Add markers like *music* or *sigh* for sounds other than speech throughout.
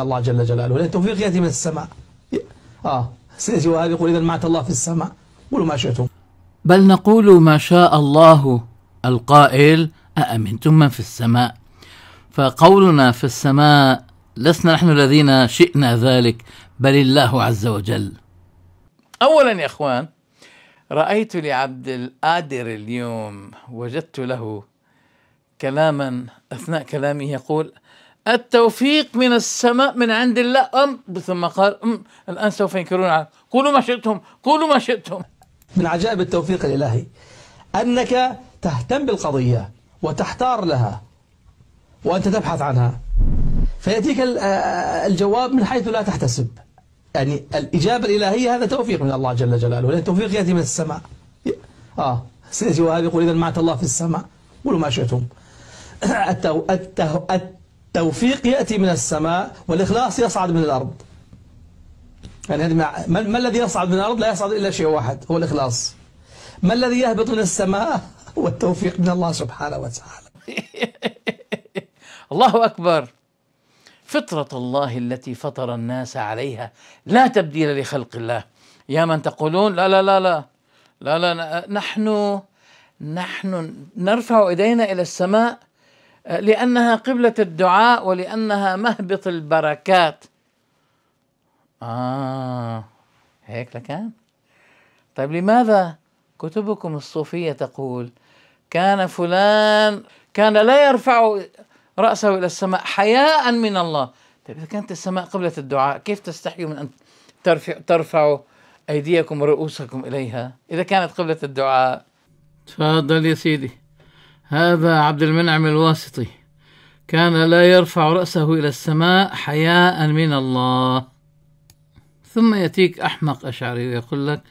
الله جل جلاله لأن التوفيق يأتي من السماء آه سيأتي وهذا يقول إذا مات الله في السماء قولوا ما شئتم بل نقول ما شاء الله القائل أأمنتم من في السماء فقولنا في السماء لسنا نحن الذين شئنا ذلك بل الله عز وجل أولا يا أخوان رأيت لعبد القادر اليوم وجدت له كلاما أثناء كلامه يقول التوفيق من السماء من عند الله أم ثم قال أم الآن سوف ينكرون عنه قولوا ما شئتم قولوا ما شئتم من عجائب التوفيق الإلهي أنك تهتم بالقضية وتحتار لها وأنت تبحث عنها فيأتيك الجواب من حيث لا تحتسب يعني الإجابة الإلهية هذا توفيق من الله جل جلاله لأن التوفيق يأتي من السماء آه سيدي وهاب يقول إذا معت الله في السماء قولوا ما شئتم التو... التو... التو... التوفيق يأتي من السماء والإخلاص يصعد من الأرض يعني هذه ما, ما الذي يصعد من الأرض لا يصعد إلا شيء واحد هو الإخلاص ما الذي يهبط من السماء *laughs* هو التوفيق من الله سبحانه وتعالى *laughs* الله أكبر فطرة الله التي فطر الناس عليها لا تبديل لخلق الله يا من تقولون لا لا لا لا لا لا نحن نحن نرفع إيدينا إلى السماء لأنها قبلة الدعاء ولأنها مهبط البركات آه هيك لكان طيب لماذا كتبكم الصوفية تقول كان فلان كان لا يرفع رأسه إلى السماء حياء من الله طيب إذا كانت السماء قبلة الدعاء كيف تستحيوا من أن ترفع ترفعوا أيديكم ورؤوسكم إليها إذا كانت قبلة الدعاء تفضل يا سيدي هذا عبد المنعم الواسطي كان لا يرفع رأسه إلى السماء حياء من الله ثم يأتيك أحمق أشعري ويقول لك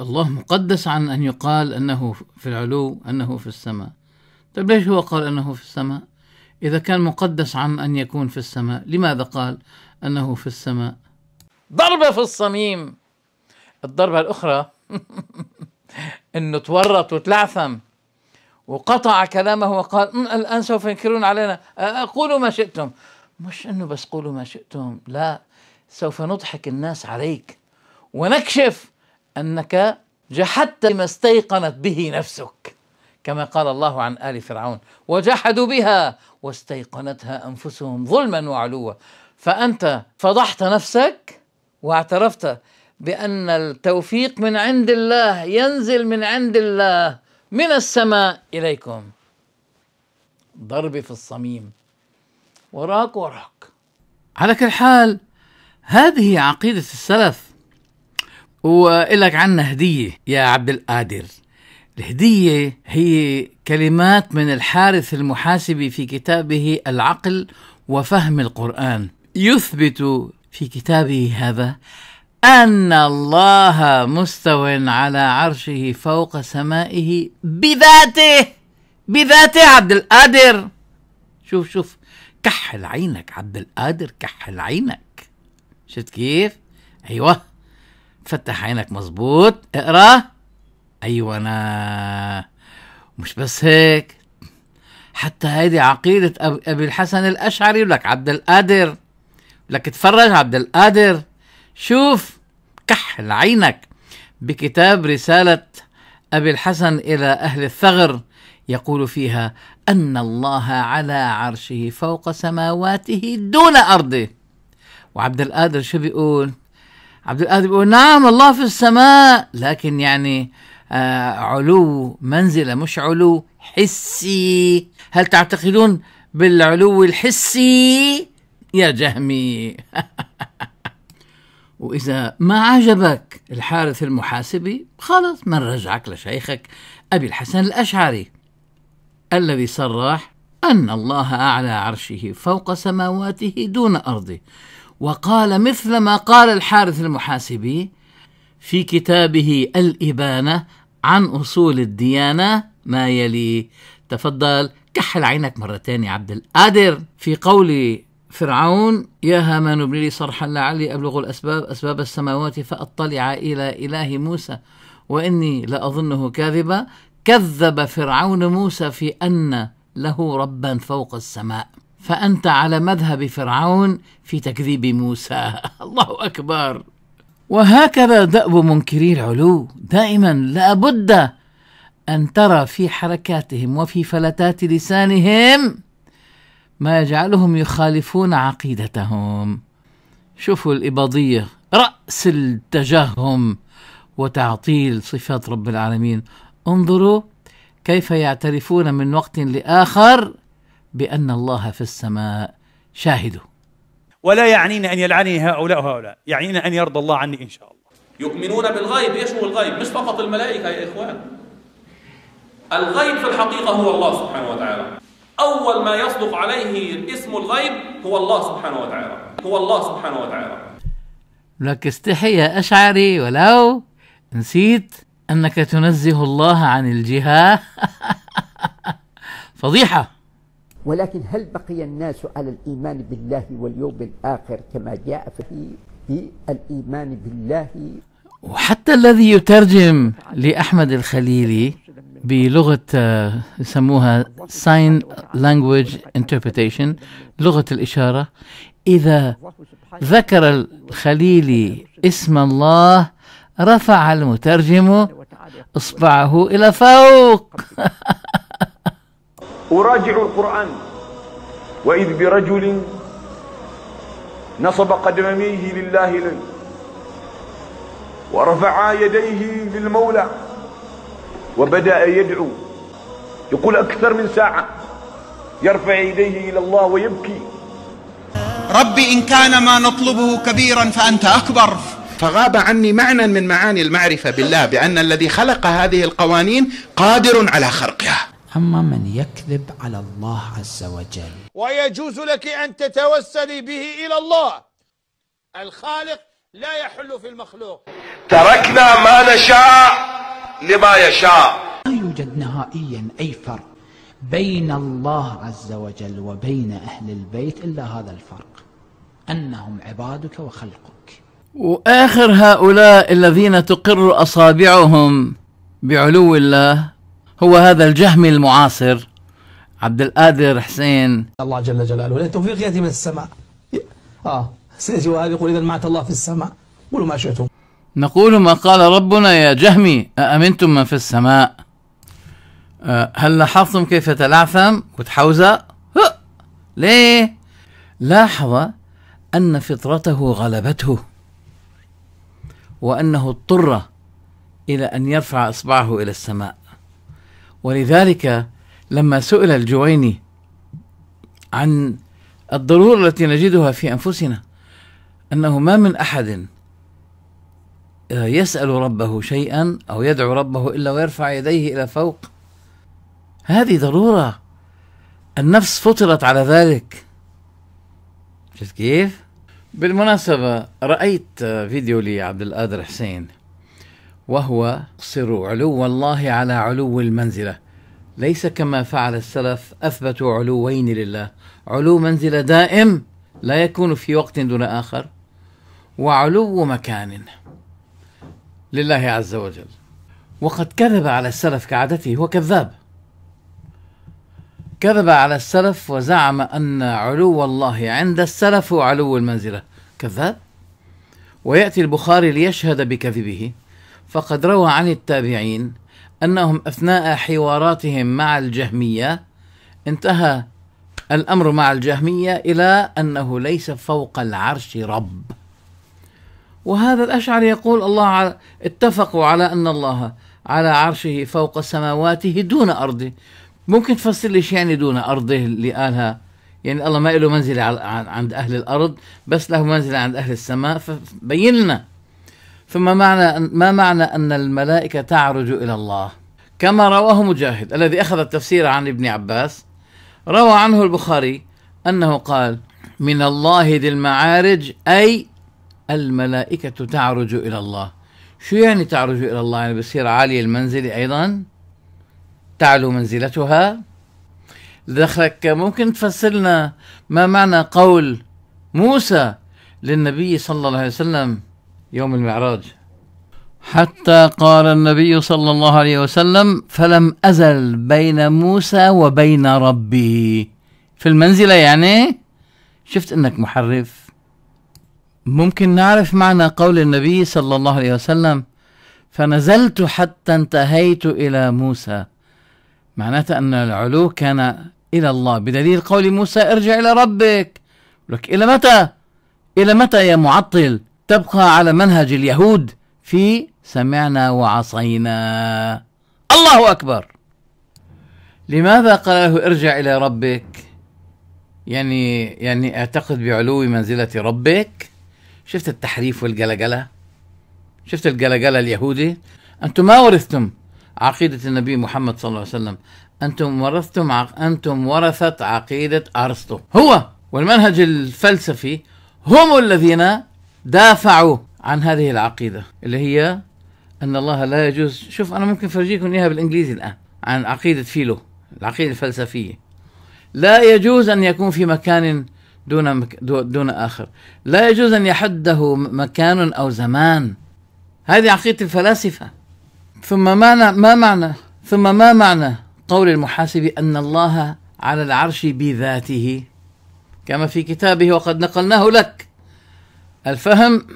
الله مقدس عن أن يقال أنه في العلو أنه في السماء طيب ليش هو قال أنه في السماء إذا كان مقدس عن أن يكون في السماء لماذا قال أنه في السماء ضربة في الصميم الضربة الأخرى *laughs* أنه تورط وتلعثم وقطع كلامه وقال الآن سوف ينكرون علينا قولوا ما شئتم مش أنه بس قولوا ما شئتم لا سوف نضحك الناس عليك ونكشف أنك جحدت ما استيقنت به نفسك كما قال الله عن آل فرعون وجحدوا بها واستيقنتها أنفسهم ظلما وعلوا فأنت فضحت نفسك واعترفت بأن التوفيق من عند الله ينزل من عند الله من السماء إليكم ضرب في الصميم وراك وراك على كل حال هذه عقيدة السلف وإلك عنا هدية يا عبد القادر الهدية هي كلمات من الحارث المحاسبي في كتابه العقل وفهم القرآن يثبت في كتابه هذا أن الله مستو على عرشه فوق سمائه بذاته بذاته عبد القادر شوف شوف كحل عينك عبد القادر كحل عينك شفت كيف؟ أيوه فتح عينك مظبوط اقرأ أيوة أنا مش بس هيك حتى هيدي عقيدة أبي الحسن الأشعري لك عبد القادر لك اتفرج عبد القادر شوف كحل عينك بكتاب رسالة أبي الحسن إلى أهل الثغر يقول فيها أن الله على عرشه فوق سماواته دون أرضه وعبد القادر شو بيقول عبد القادر بيقول نعم الله في السماء لكن يعني آه علو منزلة مش علو حسي هل تعتقدون بالعلو الحسي يا جهمي *laughs* وإذا ما عجبك الحارث المحاسبي خلص من رجعك لشيخك أبي الحسن الأشعري الذي صرح أن الله أعلى عرشه فوق سماواته دون أرضه وقال مثل ما قال الحارث المحاسبي في كتابه الإبانة عن أصول الديانة ما يلي تفضل كحل عينك مرتين يا عبد القادر في قول فرعون يا هامان ابن لي صرحا لعلي أبلغ الأسباب أسباب السماوات فأطلع إلى إله موسى وإني لأظنه كاذبا كذب فرعون موسى في أن له ربا فوق السماء فأنت على مذهب فرعون في تكذيب موسى *laughs* الله أكبر وهكذا دأب منكري العلو دائما لابد أن ترى في حركاتهم وفي فلتات لسانهم ما يجعلهم يخالفون عقيدتهم شوفوا الإباضية رأس التجهم وتعطيل صفات رب العالمين انظروا كيف يعترفون من وقت لآخر بأن الله في السماء شاهده ولا يعنينا أن يلعني هؤلاء وهؤلاء يعنينا أن يرضى الله عني إن شاء الله يؤمنون بالغيب ايش هو الغيب مش فقط الملائكة يا إخوان الغيب في الحقيقة هو الله سبحانه وتعالى أول ما يصدق عليه اسم الغيب هو الله سبحانه وتعالى هو الله سبحانه وتعالى لك استحي يا أشعري ولو نسيت أنك تنزه الله عن الجهة *laughs* فضيحة ولكن هل بقي الناس على الإيمان بالله واليوم الآخر كما جاء في الإيمان بالله وحتى الذي يترجم لأحمد الخليلي بلغة آه، يسموها Sign Language Interpretation لغة الإشارة إذا ذكر الخليلي اسم الله رفع المترجم إصبعه إلى فوق *laughs* أراجع القرآن وإذ برجل نصب قدميه لله لن ورفع يديه للمولى وبدأ يدعو يقول أكثر من ساعة يرفع يديه إلى الله ويبكي ربي إن كان ما نطلبه كبيرا فأنت أكبر فغاب عني معنى من معاني المعرفة بالله بأن الذي خلق هذه القوانين قادر على خرقها أما من يكذب على الله عز وجل ويجوز لك أن تتوسلي به إلى الله الخالق لا يحل في المخلوق تركنا ما نشاء لما يشاء لا يوجد نهائيا أي فرق بين الله عز وجل وبين أهل البيت إلا هذا الفرق أنهم عبادك وخلقك وآخر هؤلاء الذين تقر أصابعهم بعلو الله هو هذا الجهم المعاصر عبد القادر حسين الله جل جلاله لأن التوفيق يأتي من السماء آه سيأتي وهذا يقول إذا معت الله في السماء قولوا ما شئتم نقول ما قال ربنا يا جهمي أأمنتم من في السماء أه، هل لاحظتم كيف تلعثم وتحوزة ليه لاحظ أن فطرته غلبته وأنه اضطر إلى أن يرفع إصبعه إلى السماء ولذلك لما سئل الجويني عن الضرورة التي نجدها في أنفسنا أنه ما من أحد يسأل ربه شيئا أو يدعو ربه إلا ويرفع يديه إلى فوق هذه ضرورة النفس فطرت على ذلك شفت كيف؟ بالمناسبة رأيت فيديو لي عبد القادر حسين وهو يقصر علو الله على علو المنزلة ليس كما فعل السلف أثبتوا علوين لله علو منزلة دائم لا يكون في وقت دون آخر وعلو مكان لله عز وجل وقد كذب على السلف كعادته هو كذاب كذب على السلف وزعم أن علو الله عند السلف هو علو المنزلة كذاب ويأتي البخاري ليشهد بكذبه فقد روى عن التابعين أنهم أثناء حواراتهم مع الجهمية انتهى الأمر مع الجهمية إلى أنه ليس فوق العرش رب وهذا الأشعري يقول الله اتفقوا على أن الله على عرشه فوق سماواته دون أرضه ممكن تفسر لي يعني دون أرضه اللي قالها يعني الله ما له منزلة عند أهل الأرض بس له منزلة عند أهل السماء فبين لنا فما معنى ما معنى أن الملائكة تعرج إلى الله كما رواه مجاهد الذي أخذ التفسير عن ابن عباس روى عنه البخاري أنه قال من الله ذي المعارج أي الملائكة تعرج إلى الله شو يعني تعرج إلى الله يعني بصير عالية المنزلة أيضا تعلو منزلتها دخلك ممكن تفسر لنا ما معنى قول موسى للنبي صلى الله عليه وسلم يوم المعراج حتى قال النبي صلى الله عليه وسلم فلم أزل بين موسى وبين ربه في المنزلة يعني شفت أنك محرف ممكن نعرف معنى قول النبي صلى الله عليه وسلم فنزلت حتى انتهيت إلى موسى معناته أن العلو كان إلى الله بدليل قول موسى ارجع إلى ربك لك إلى متى إلى متى يا معطل تبقى على منهج اليهود في سمعنا وعصينا الله أكبر لماذا قال له ارجع إلى ربك يعني يعني أعتقد بعلو منزلة ربك شفت التحريف والقلقلة شفت القلقلة اليهودي أنتم ما ورثتم عقيدة النبي محمد صلى الله عليه وسلم أنتم ورثتم عق... أنتم ورثت عقيدة أرسطو هو والمنهج الفلسفي هم الذين دافعوا عن هذه العقيدة اللي هي أن الله لا يجوز شوف أنا ممكن أفرجيكم إياها بالإنجليزي الآن عن عقيدة فيلو العقيدة الفلسفية لا يجوز أن يكون في مكان دون مك... دون آخر لا يجوز أن يحده مكان أو زمان هذه عقيدة الفلاسفة ثم معنى ما معنى ثم ما معنى قول المحاسب أن الله على العرش بذاته كما في كتابه وقد نقلناه لك الفهم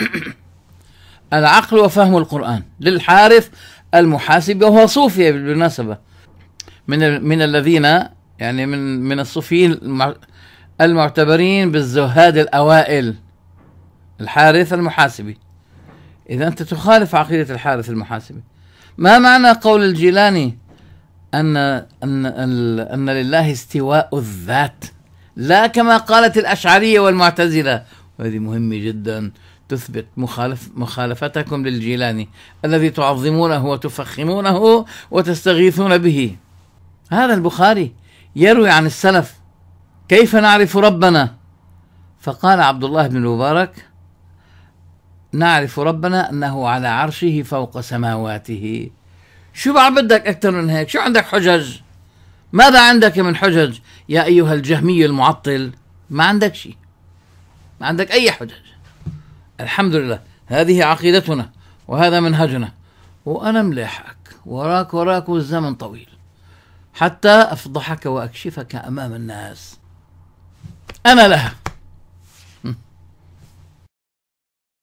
*clears throat* العقل وفهم القرآن للحارث المحاسب وهو صوفي بالمناسبة من من الذين يعني من من الصوفيين المعتبرين بالزهاد الأوائل الحارث المحاسبي إذا أنت تخالف عقيدة الحارث المحاسبي ما معنى قول الجيلاني أن أن أن لله استواء الذات لا كما قالت الأشعرية والمعتزلة وهذه مهمة جدا تثبت مخالف مخالفتكم للجيلاني الذي تعظمونه وتفخمونه وتستغيثون به هذا البخاري يروي عن السلف كيف نعرف ربنا فقال عبد الله بن المبارك نعرف ربنا أنه على عرشه فوق سماواته شو بقى بدك أكثر من هيك شو عندك حجج ماذا عندك من حجج يا أيها الجهمي المعطل ما عندك شيء ما عندك أي حجج الحمد لله هذه عقيدتنا وهذا منهجنا وأنا ملاحقك وراك وراك والزمن طويل حتى أفضحك وأكشفك أمام الناس أنا لها